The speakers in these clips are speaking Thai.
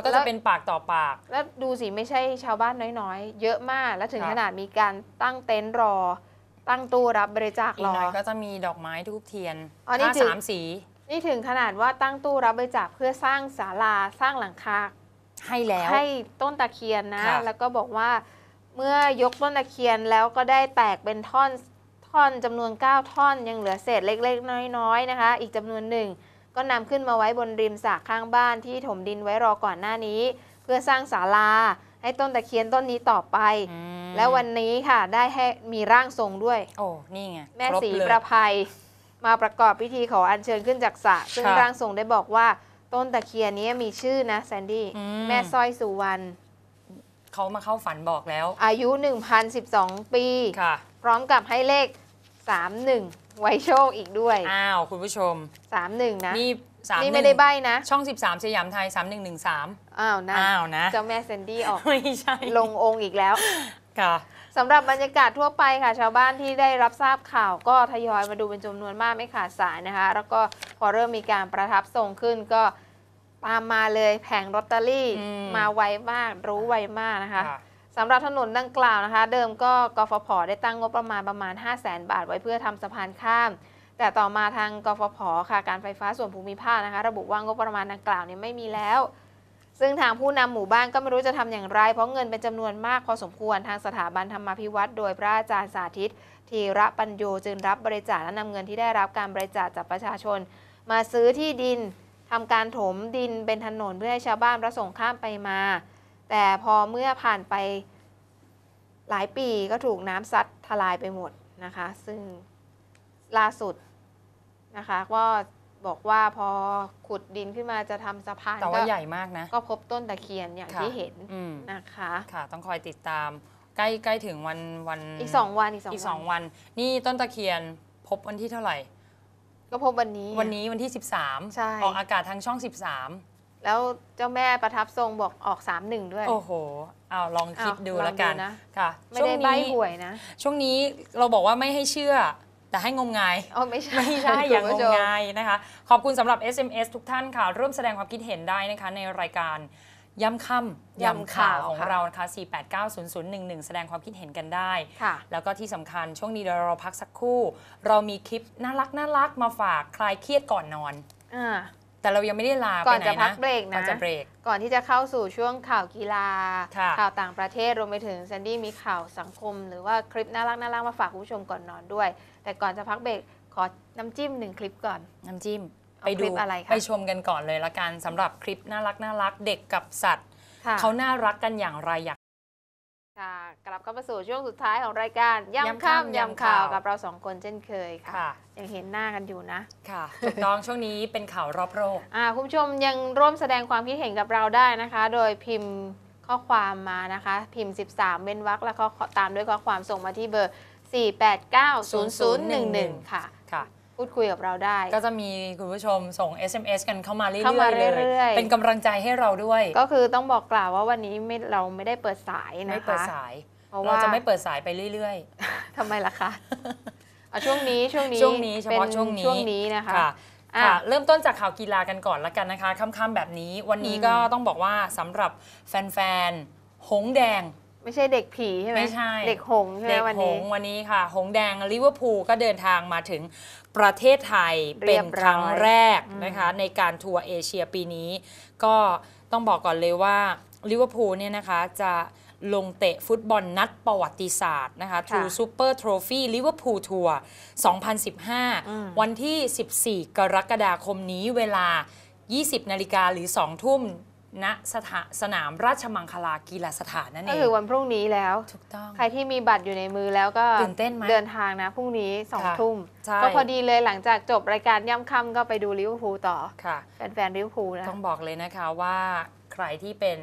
แล้วก็จะเป็นปากต่อปาก แล้วดูสิไม่ใช่ชาวบ้านน้อยๆ เยอะมาก และถึงขนาดมีการตั้งเต็นท์รอ ตั้งตู้รับบริจาคอีรกอน้อยก็จะมีดอกไม้ทูบเทียนอันนี้าถสามสี นี่ถึงขนาดว่าตั้งตู้รับบริจาคเพื่อสร้างศาลาสร้างหลังคา ให้แล้ว ให้ต้นตะเคียนนะะแล้วก็บอกว่าเมื่อยกต้นตะเคียนแล้วก็ได้แตกเป็นท่อน ท่อนจำนวน9ท่อนยังเหลือเศษเล็ก ๆ น้อยๆ นะคะ อีกจำนวนหนึ่งก็นำขึ้นมาไว้บนริมสระข้างบ้านที่ถมดินไว้รอก่อนหน้านี้ เพื่อสร้างศาลาให้ต้นตะเคียนต้นนี้ต่อไป แล้ววันนี้ค่ะได้ให้มีร่างทรงด้วย โอ้ นี่ไงแม่ศรีประภัย มาประกอบพิธีขออัญเชิญขึ้นจากสระซึ่งร่างทรงได้บอกว่า ต้นตะเคียนนี้มีชื่อนะแซนดี้แม่สร้อยสุวรรณเขามาเข้าฝันบอกแล้วอายุ1,012ปีพร้อมกับให้เลข31ไวโชคอีกด้วย อ้าว คุณผู้ชม 31 นะ นี่สามนี่ไม่ได้ใบนะ ช่อง 13สยามไทย 3113อ้าวนะอ้าวนะ เจ้าแม่เซนดี้ออก ไม่ใช่ ลงองค์อีกแล้ว ค่ะสำหรับบรรยากาศทั่วไปค่ะ ชาวบ้านที่ได้รับทราบข่าวก็ทยอยมาดูเป็นจำนวนมากไม่ขาดสายนะคะ แล้วก็พอเริ่มมีการประทับทรงขึ้นก็ตามมาเลยแผงลอตเตอรี่มาไวมากรู้ไวมากนะคะสำหรับถนนดังกล่าวนะคะ เดิมก็กฟผได้ตั้งงบประมาณประมาณ 5 0 0แสนบาทไว้เพื่อทำสะพานข้าม แต่ต่อมาทางกฟผค่ะการไฟฟ้าส่วนภูมิภาคนะคะ ระบุว่างบประมาณดังกล่าวนี้ไม่มีแล้ว ซึ่งทางผู้นำหมู่บ้านก็ไม่รู้จะทำอย่างไร เพราะเงินเป็นจำนวนมากพอสมควรทางสถาบันธรรมพิวัตรโดยพระอาจารย์สาธิตธีระปัญโยจึงรับบริจาคและนำเงินที่ได้รับการบริจาคจากประชาชน มาซื้อที่ดินทำการถมดินเป็นถนนเพื่อให้ชาวบ้านประสงค์ข้ามไปมาแต่พอเมื่อผ่านไปหลายปีก็ถูกน้ำซัดทลายไปหมดนะคะ ซึ่งล่าสุดนะคะ ก็บอกว่าพอขุดดินขึ้นมาจะทำสะพานแต่ว่าใหญ่มากนะ ก็พบต้นตะเคียนอย่างที่เห็นนะคะ ค่ะ ต้องคอยติดตาม ใกล้ใกล้ถึงวันวันอีกสองวันอีกสองอีกสองวัน นี่ต้นตะเคียน พบวันที่เท่าไหร่ ก็พบวันนี้ วันนี้วันที่ 13 ออกอากาศทางช่อง13แล้วเจ้าแม่ประทับทรงบอกออก3งด้วย โอ้โห เอาลองคิดดูแล้วกันค่ะไม่ได้ใบหวยนะ ช่วงนี้เราบอกว่าไม่ให้เชื่อ แต่ให้งมงายอ๋อไม่ใช่ไม่ใช่อย่างงมงายนะคะ ขอบคุณสำหรับ SMS ทุกท่านค่ะร่วมแสดงความคิดเห็นได้นะคะ ในรายการย่ำค่ำย่ำข่าวของเรานะคะ4 8 9 0 0 1แสดงความคิดเห็นกันได้ แล้วก็ที่สำคัญช่วงนี้เราพักสักครู่ เรามีคลิปน่ารักน่ารักมาฝากคลายเครียดก่อนนอน อ่าแต่เรายังไม่ได้ลาก่อนจะพักเบรกนะก่อนจะเบรก ก่อนที่จะเข้าสู่ช่วงข่าวกีฬา ข่าวต่างประเทศรวมไปถึงแซนดี้มีข่าวสังคมหรือว่าคลิปน่ารักน่ารักมาฝากผู้ชมก่อนนอนด้วย แต่ก่อนจะพักเบรกขอน้ำจิ้มหนึ่งคลิปก่อนน้ำจิ้ม ไปดูอะไรไปชมกันก่อนเลยละกันสำหรับคลิปน่ารักน่ารักเด็กกับสัตว์เขาน่ารักกันอย่างไรอยากค่ะกลับเข้ามาสู่ช่วงสุดท้ายของรายการ ย่ำข้ามย่ำข่าวกับเราสองคนเช่นเคยค่ะยังเห็นหน้ากันอยู่นะ ค่ะถูกต้องช่วงนี้เป็นข่าวรอบโลกอ่าคุณผู้ชมยังร่วมแสดงความคิดเห็นกับเราได้นะคะ โดยพิมพ์ข้อความมานะคะ พิมพ์ 13เว้นวรรคแล้วก็ตามด้วยข้อความส่งมาที่เบอร์ 4890011 ค่ะค่ะพูดคุยกับเราได้ก็จะมีคุณผู้ชมส่ง SMS กันเข้ามาเรื่เข้ามาอยๆเรื่อยๆ เป็นกำลังใจให้เราด้วย ก็คือต้องบอกกล่าวว่าวันนี้เราไม่ได้เปิดสายนะคะไม่เปิดสายเพราะเราจะไม่เปิดสายไปเรื่อย ๆทำไมล่ะคะเอาช่วงนี้ช่วงนี้ช่วงนี้เฉพาะช่วงนี้ช่วงนี้นะคะค่ะเริ่มต้นจากข่าวกีฬากันก่อนละกันนะคะค่ำๆแบบนี้วันนี้ก็ต้องบอกว่าสำหรับแฟนๆหงแดงไม่ใช่เด็กผีใช่ไหมไม่ใช่เด็กหงใช่ไหมวันนี้วันนี้ค่ะหง์แดงลิเวอร์พูลก็เดินทางมาถึงประเทศไทยเเป็นครั้งแรกนะคะ ในการทัวร์เอเชียปีนี้ ก็ต้องบอกก่อนเลยว่าลิเวอร์พูลเนี่ยนะคะ จะลงเตะฟุตบอลนัดประวัติศาสตร์นะคะ ทูซูเปอร์โทรฟี่ลิเวอร์พูลทัวร์ 2015 วันที่ 14 กรกฎาคมนี้เวลา 20 นาฬิกาหรือ 2 ทุ่มณสถาสนามราชมังคลากีฬาสถานนั่นเองก็คือวันพรุ่งนี้แล้วถูกต้องใครที่มีบัตรอยู่ในมือแล้วก็ตื่นเต้นไหมดินทางนะพรุ่งนี้สองทุ่ม ก็พอดีเลยหลังจากจบรายการย่ำค่ำก็ไปดูลิเวอร์พูลต่อค่ะแฟนๆลิเวอร์พูลนะต้องบอกเลยนะคะว่าใครที่เป็น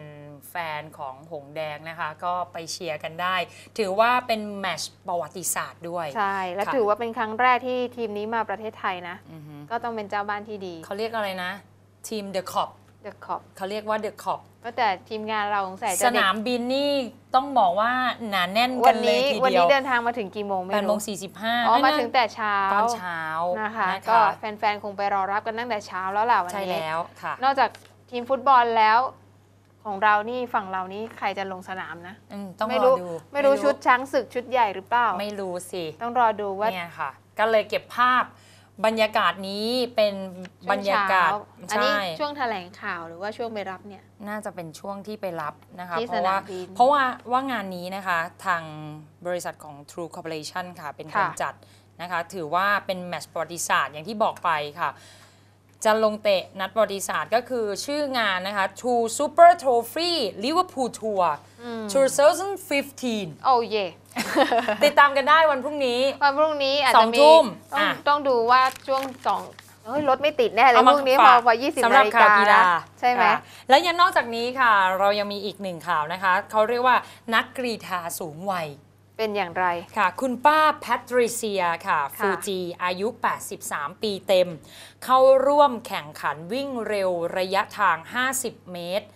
แฟนของหงแดงนะคะ ก็ไปเชียร์กันได้ ถือว่าเป็นแมชประวัติศาสตร์ด้วยใช่และถือว่าเป็นครั้งแรกที่ทีมนี้มาประเทศไทยนะก็ต้องเป็นเจ้าบ้านที่ดี เขาเรียกอะไรนะทีมเดอะคอปเดอะคอปเขาเรียกว่าเดอะคอปก็แต่ทีมงานเราสงสัยสนามบินนี่ต้องบอกว่า หนาแน่นกันเลยทีเดียว วันนี้เดินทางมาถึงกี่โมงไม่รู้แปดโมงสี่สิบห้าอ๋อมาถึงแต่เช้าตอนเช้านะคะก็แฟนๆคงไปรอรับกันตั้งแต่เช้าแล้วล่ะวันนี้ใช่แล้วค่ะ นอกจากทีมฟุตบอลแล้วของเรานี่ ฝั่งเรานี่ใครจะลงสนามนะต้องรอดูไม่รู้ชุดช้างศึกชุดใหญ่หรือเปล่า ไม่รู้สิต้องรอดูว่าเนี่ยค่ะก็เลยเก็บภาพบรรยากาศนี้เป็นบรรยากาศ อันนี้ช่วงแถลงข่าวหรือว่าช่วงไปรับเนี่ย น่าจะเป็นช่วงที่ไปรับนะคะเพราะว่าเพราะว่าว่างานนี้นะคะทางบริษัทของ True Corporation ค่ะ เป็นคนจัดนะคะ ถือว่าเป็นแมชประวัติศาสตร์อย่างที่บอกไปค่ะจันลงเตะนัดประวัติศาสตร์ก็คือชื่องานนะคะ To Super Trophy Liverpool Tour 2015โอ้เย ติดตามกันได้วันพรุ่งนี้ วันพรุ่งนี้อาจจะมีต้องต้องดูว่าช่วงสองรถไม่ติดแน่เลยพรุ่งนี้พอวอนยี่สินากีกาใช่ไหมและยังนอกจากนี้ค่ะเรายังมีอีกหนึ่งข่าวนะคะเขาเรียกว่านักกรีธาสูงวัยเป็นอย่างไร ค่ะ คุณป้าแพทริเซียค่ะ ฟูจิอายุ 83 ปีเต็ม เข้าร่วมแข่งขันวิ่งเร็วระยะทาง 50 เมตร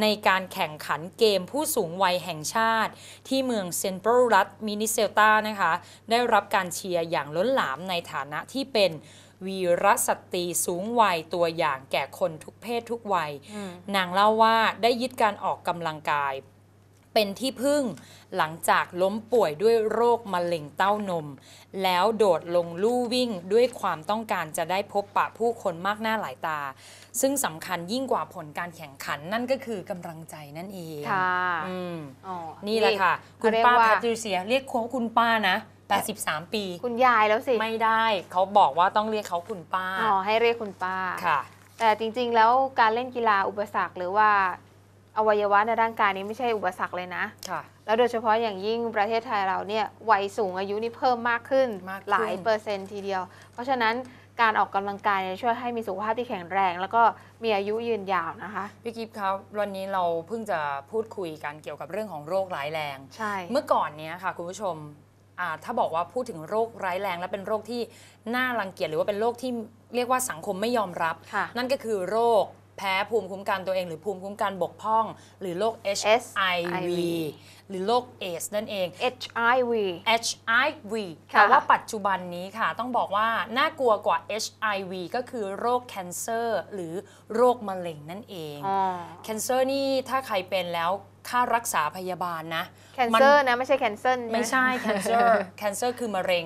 ในการแข่งขันเกมผู้สูงวัยแห่งชาติ ที่เมืองเซนเปอร์รัตมินิเซลตานะคะ ได้รับการเชียร์อย่างล้นหลามในฐานะที่เป็นวีรสตรีสูงวัยตัวอย่างแก่คนทุกเพศทุกวัยนางเล่าว่าได้ยึดการออกกำลังกายเป็นที่พึ่งหลังจากล้มป่วยด้วยโรคมะเร็งเต้านม แล้วโดดลงลู่วิ่งด้วยความต้องการจะได้พบปะผู้คนมากหน้าหลายตา ซึ่งสำคัญยิ่งกว่าผลการแข่งขันนั่นก็คือกำลังใจนั่นเอง ค่ะ นี่แหละค่ะ คุณป้าแพทริเซีย เรียกเขาคุณป้านะ 83 ปีคุณยายแล้วสิ ไม่ได้ เขาบอกว่าต้องเรียกเขาคุณป้าอ๋อให้เรียกคุณป้าค่ะ แต่จริงๆแล้วการเล่นกีฬาอุปสรรคหรือว่าอวัยวะในร่างกายนี้ไม่ใช่อุปสรรคเลยนะ ค่ะ แล้วโดยเฉพาะอย่างยิ่งประเทศไทยเราเนี่ยวัยสูงอายุนี่เพิ่มมากขึ้นนหลายเปอร์เซนต์ทีเดียว เพราะฉะนั้นการออกกำลังกายช่วยให้มีสุขภาพที่แข็งแรง แล้วก็มีอายุยืนยาวนะคะ พี่กิฟต์ครับวันนี้เราเพิ่งจะพูดคุยกันเกี่ยวกับเรื่องของโรคร้ายแรงใช่เมื่อก่อนเนี้ยค่ะคุณผู้ชมถ้าบอกว่าพูดถึงโรคร้ายแรง และเป็นโรคที่น่ารังเกียจ หรือว่าเป็นโรคที่เรียกว่าสังคมไม่ยอมรับค่ะนั่นก็คือโรคแพ้ภูมิคุ้มกันตัวเองหรือภูมิคุ้มกันบกพร่อง หรือโรค HIV หรือโรคเอสนั่นเอง HIV HIV แต่ว่าปัจจุบันนี้ค่ะ ต้องบอกว่า น่ากลัวกว่า HIV ก็คือโรคแคนเซอร์หรือโรคมะเร็งนั่นเองแคนเซอร์นี่ถ้าใครเป็นแล้วค่ารักษาพยาบาลนะแคนเซอร์นะไม่ใช่แคนเซร์ไม่ใช่แคนเซอร์แคนเซอร์คือ มะเร็ง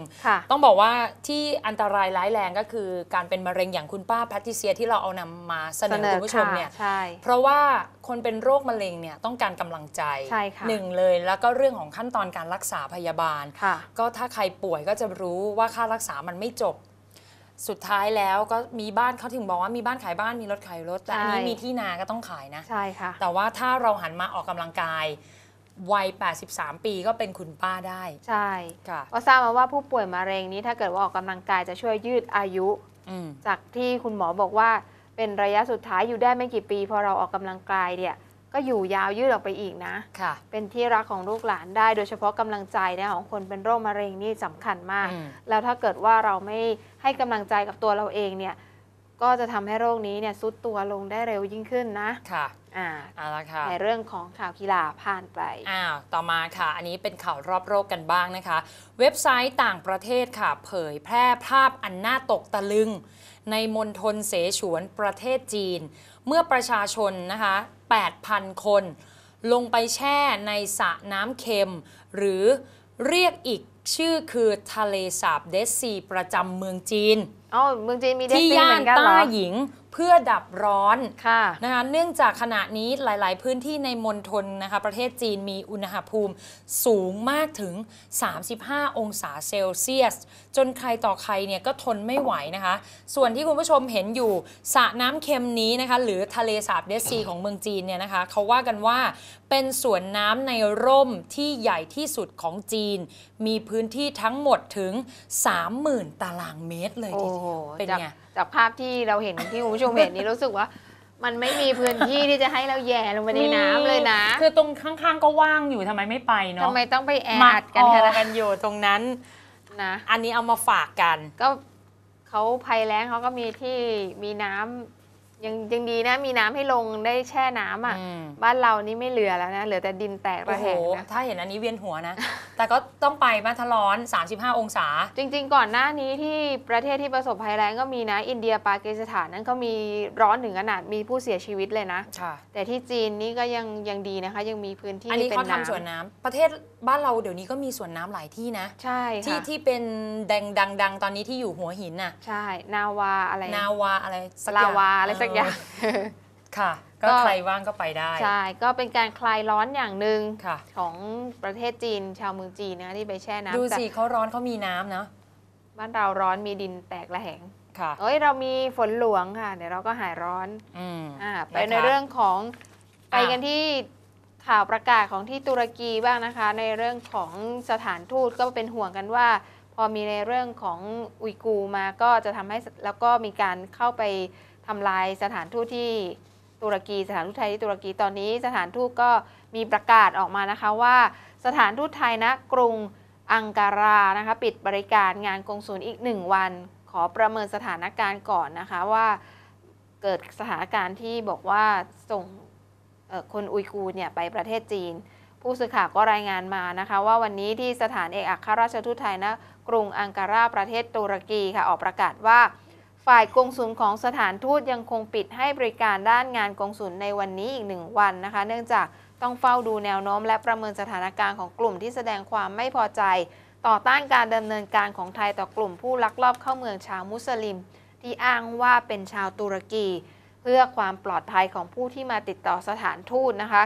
ต้องบอกว่าที่อันตรายร้ายแรงก็คือ การเป็นมะเร็งอย่างคุณป้าแพทิเซียที่เราเอานำมาเสนอคุณผู้ชมเนี่ย เพราะว่าคนเป็นโรคมะเร็งเนี่ยต้องการกำลังใจหนึ่งเลยแล้วก็เรื่องของขั้นตอนการรักษาพยาบาลก็ถ้าใครป่วยก็จะรู้ว่าค่ารักษามันไม่จบสุดท้ายแล้วก็มีบ้านเขาถึงบอกว่ามีบ้านขายบ้านมีรถขายรถ แต่อันนี้มีที่นาก็ต้องขายนะใช่ค่ะแต่ว่าถ้าเราหันมาออกกำลังกายวัย 83 ปีก็เป็นคุณป้าได้ ใช่ค่ะก็ทราบมาว่าผู้ป่วยมะเร็งนี้ถ้าเกิดว่าออกกำลังกายจะช่วยยืดอายุจากที่คุณหมอบอกว่าเป็นระยะสุดท้ายอยู่ได้ไม่กี่ปี พอเราออกกำลังกายเนี่ยก็อยู่ยาวยืดออกไปอีกนะค่ะ เป็นที่รักของลูกหลานได้ โดยเฉพาะกำลังใจนะของคนเป็นโรคมะเร็งนี่สำคัญมากมแล้วถ้าเกิดว่าเราไม่ให้กำลังใจกับตัวเราเองเนี่ย ก็จะทำให้โรคนี้เนี่ยซุดตัวลงได้เร็วยิ่งขึ้นนะค่ะอ่าเอาละค่ะ ในเรื่องของข่าวกีฬาผ่านไปอ้าวต่อมาค่ะ อันนี้เป็นข่าวรอบโลกกันบ้างนะคะ เว็บไซต์ต่างประเทศค่ะ เผยแพร่ภาพอันน่าตกตะลึง ในมณฑลเสฉวนประเทศจีน เมื่อประชาชนนะคะ8,000 คนลงไปแช่ในสระน้ำเค็ม หรือเรียกอีกชื่อคือทะเลสาบเดซี ประจำเมืองจีนอ๋อเมืองจีนมีเดซีที่เหย่ามืนอนกันเหรต้าหญิงพื่อดับร้อนะนะคะเนื่องจากขณะนี้หลาย ๆ พื้นที่ในมณฑลนะคะประเทศจีน มีอุณหภูมิสูงมากถึง 35 องศาเซลเซียส จนใครต่อใครเนี่ยก็ทนไม่ไหวนะคะ ส่วนที่คุณผู้ชมเห็นอยู่สระน้ำเค็มนี้นะคะ หรือทะเลสาบเดซีของเมืองจีนเนี่ยนะคะ เขาว่ากันว่าเป็นสวนน้ำในร่มที่ใหญ่ที่สุดของจีน มีพื้นที่ทั้งหมดถึง 30,000 ตารางเมตรเลยทีเดียวเป็นไงจากภาพที่เราเห็นที่คุณผู้ชมเห็นนี่รู้สึกว่า มันไม่มีพื้นที่ที่จะให้เราแย่ลงไปในน้ำเลยนะ คือตรงข้างๆก็ว่างอยู่ทำไมไม่ไปเนาะทำไมต้องไปแอดกันขนกันอยู่ตรงนั้นนะอันนี้เอามาฝากกัน ก็เขาภัยแล้งเขาก็มีที่มีน้ำยังยังดีนะ มีน้ำให้ลงได้แช่น้ำอ่ะบ้านเรานี่ไม่เหลือแล้วนะเหลือแต่ดินแตกระแหงนะถ้าเห็นอันนี้เวียนหัวนะแต่ก็ต้องไปมาทะร้อน 35 องศา จริง ๆ ก่อนหน้านี้ที่ประเทศที่ประสบภัยแล้งก็มีนะอินเดียปากีสถานนั้นเขามีร้อนถึงขนาดมีผู้เสียชีวิตเลยนะแต่ที่จีนนี่ก็ยังยังดีนะคะ ยังมีพื้นที่อันนี้เเขาทำสวนน้ำประเทศบ้านเราเดี๋ยวนี้ก็มีสวนน้ำหลายที่นะ ใช่ ที่ที่เป็นดังดังๆตอนนี้ที่อยู่หัวหินน่ะ ใช่ นาวา อะไรนาวาอะไรสลาวาอะไรักอย่างค่ะ ก็ใครว่างก็ไปได้ ใช่ ก็เป็นการคลายร้อนอย่างหนึ่งของประเทศจีน ชาวเมืองจีนนะที่ไปแช่น้ำดูสิเขาร้อนเขามีน้ำเนาะบ้านเราร้อนมีดินแตกระแหง ค่ะเอ้ยเรามีฝนหลวงค่ะเดี๋ยวเราก็หายร้อนอ่าไปในเรื่องของไปกันที่ข่าวประกาศของที่ตุรกีบ้างนะคะ ในเรื่องของสถานทูตก็เป็นห่วงกันว่า พอมีในเรื่องของอุยกูมาก็จะทำให้แล้วก็มีการเข้าไปทำลายสถานทูตที่ตุรกีสถานทูตไทยที่ตุรกีตอนนี้สถานทูตก็มีประกาศออกมานะคะว่าสถานทูตไทยนะกรุงอังการานะคะปิดบริการงานกงสุนอีก1วัน ขอประเมินสถานการณ์ก่อนนะคะว่าเกิดสถานการณ์ที่บอกว่าส่งคนอุยกูเนี่ยไปประเทศจีน ผู้สื่อข่าวก็รายงานมานะคะว่าวันนี้ที่สถานเอกอัครราชทูตไทยนะกรุงอังการาประเทศตุรกีค่ะออกประกาศว่าฝ่ายกงสุลของสถานทูตยังคงปิดให้บริการด้านงานกงสุลในวันนี้อีกหนึ่งวันนะคะ เนื่องจากต้องเฝ้าดูแนวโน้ม และประเมินสถานการณ์ ของกลุ่มที่แสดงความไม่พอใจ ต่อต้านการดำเนินการของไทยต่อกลุ่มผู้ลักลอบเข้าเมืองชาวมุสลิม ที่อ้างว่าเป็นชาวตุรกี เพื่อความปลอดภัยของผู้ที่มาติดต่อสถานทูตนะคะ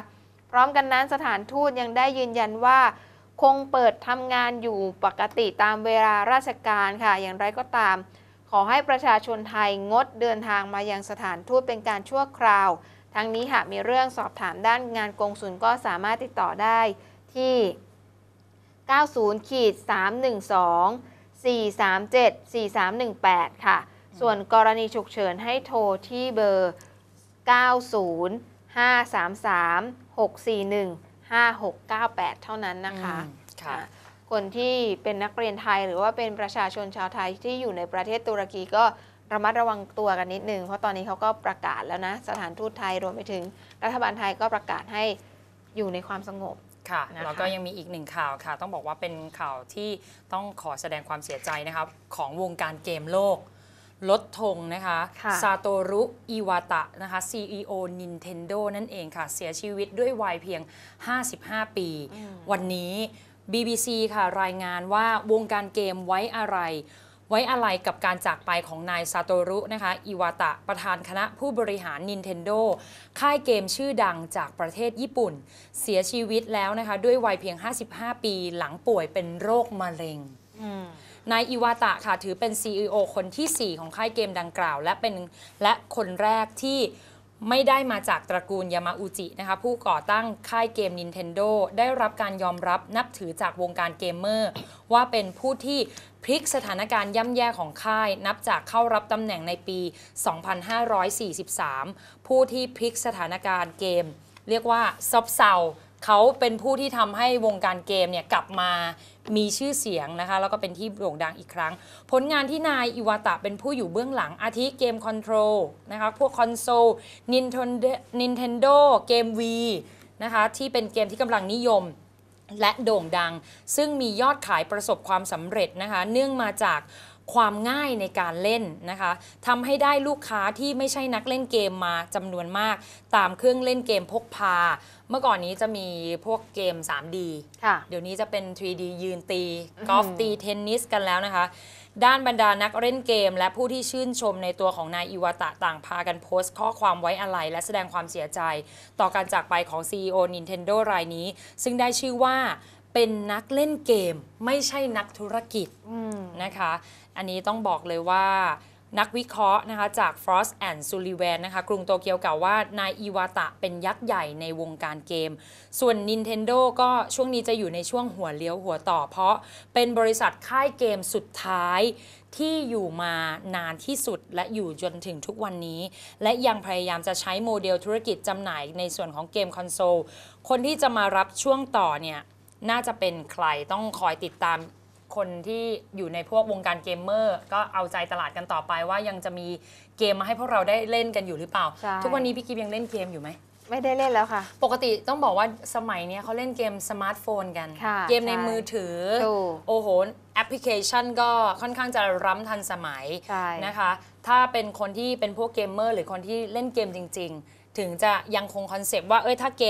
พร้อมกันนั้นสถานทูตยังได้ยืนยันว่าคงเปิดทำงานอยู่ปกติตามเวลาราชการค่ะ อย่างไรก็ตามขอให้ประชาชนไทยงดเดินทางมายังสถานทูตเป็นการชั่วคราว ทั้งนี้หากมีเรื่องสอบถามด้านงานกงสุลก็สามารถติดต่อได้ที่ 90ขีด312 437 4318 ค่ะ ส่วนกรณีฉุกเฉินให้โทรที่เบอร์ 90 533 641 5698 เท่านั้นนะคะค่ะคนที่เป็นนักเรียนไทยหรือว่าเป็นประชาชนชาวไทยที่อยู่ในประเทศตุรกีก็ระมัดระวังตัวกันนิดนึงเพราะตอนนี้เขาก็ประกาศแล้วนะ สถานทูตไทยรวมไปถึง รัฐบาลไทยก็ประกาศให้อยู่ในความสงบ ค่ะะะแล้วก็ยังมีอีกหนึ่งข่าวค่ะต้องบอกว่าเป็นข่าวที่ต้องขอแสดงความเสียใจนะครับของวงการเกมโลกลดทงนะคะคะซาโตรุอิวาตะนะคะ CEO Nintendo นั่นเองค่ะ เสียชีวิตด้วยวัยเพียง 55 ปี วันนี้ BBC ค่ะรายงานว่าวงการเกมไว้อะไร ไว้อะไรกับการจากไปของนายซาโตรุนะคะ อิวาตะประธานคณะผู้บริหาร Nintendo ค่ายเกมชื่อดังจากประเทศญี่ปุ่น เสียชีวิตแล้วนะคะ ด้วยวัยเพียง 55 ปีหลังป่วยเป็นโรคมะเร็งนายอิวาตะค่ะ ถือเป็น CEO คนที่ 4 ของค่ายเกมดังกล่าวและเป็นและคนแรกที่ไม่ได้มาจากตระกูลยามาอุจินะคะผู้ก่อตั้งค่ายเกม Nintendo ได้รับการยอมรับนับถือจากวงการเกมเมอร์ ว่าเป็นผู้ที่พลิกสถานการณ์ย่ำแย่ของค่าย นับจากเข้ารับตำแหน่งในปี 2543 ผู้ที่พลิกสถานการณ์เกม เรียกว่าซบเซาเขาเป็นผู้ที่ทำให้วงการเกมเนี่ยกลับมามีชื่อเสียงนะคะ แล้วก็เป็นที่โด่งดังอีกครั้ง ผลงานที่นายอิวาตะเป็นผู้อยู่เบื้องหลังอาทิเกมคอนโทรลนะคะ พวกคอนโซล Nintendo เกม V นะคะ ที่เป็นเกมที่กำลังนิยมและโด่งดังซึ่งมียอดขายประสบความสำเร็จนะคะ เนื่องมาจากความง่ายในการเล่นนะคะทำให้ได้ลูกค้าที่ไม่ใช่นักเล่นเกมมาจำนวนมากตามเครื่องเล่นเกมพกพา เมื่อก่อนนี้จะมีพวกเกม 3D ค่ะ เดี๋ยวนี้จะเป็น 3D ยืนตีกอล์ฟตีเทนนิสกันแล้วนะคะด้านบรรดานักเล่นเกม และผู้ที่ชื่นชมในตัวของนายอิวาตะต่างพากันโพสต์ ข้อความไว้อาลัยและแสดงความเสียใจ ต่อการจากไปของ CEO Nintendo รายนี้ ซึ่งได้ชื่อว่าเป็นนักเล่นเกม ไม่ใช่นักธุรกิจนะคะ อันนี้ต้องบอกเลยว่านักวิเคราะห์นะคะจาก Frost and Sullivan นะคะกรุงโตเกียวกล่าวว่านายอีวาตะเป็นยักษ์ใหญ่ในวงการเกม ส่วน Nintendo ก็ช่วงนี้จะอยู่ในช่วงหัวเลี้ยวหัวต่อเพราะเป็นบริษัทค่ายเกมสุดท้ายที่อยู่มานานที่สุดและอยู่จนถึงทุกวันนี้ และยังพยายามจะใช้โมเดลธุรกิจจำหน่ายในส่วนของเกมคอนโซล คนที่จะมารับช่วงต่อเนี่ยน่าจะเป็นใครต้องคอยติดตามคนที่อยู่ในพวกวงการเกมเมอร์ก็เอาใจตลาดกันต่อไปว่ายังจะมีเกมมาให้พวกเราได้เล่นกันอยู่หรือเปล่า ทุกวันนี้พี่กิฟยังเล่นเกมอยู่ไหม ไม่ได้เล่นแล้วค่ะ ปกติต้องบอกว่าสมัยนี้เขาเล่นเกมสมาร์ทโฟนกันเกมในมือถือโอ้โหแอปพลิเคชัน ก็ค่อนข้างจะร้ำทันสมัยนะคะ ถ้าเป็นคนที่เป็นพวกเกมเมอร์ หรือคนที่เล่นเกมจริง ๆ ถึงจะยังคงคอนเซปต์ว่าเอ้ยถ้าเกม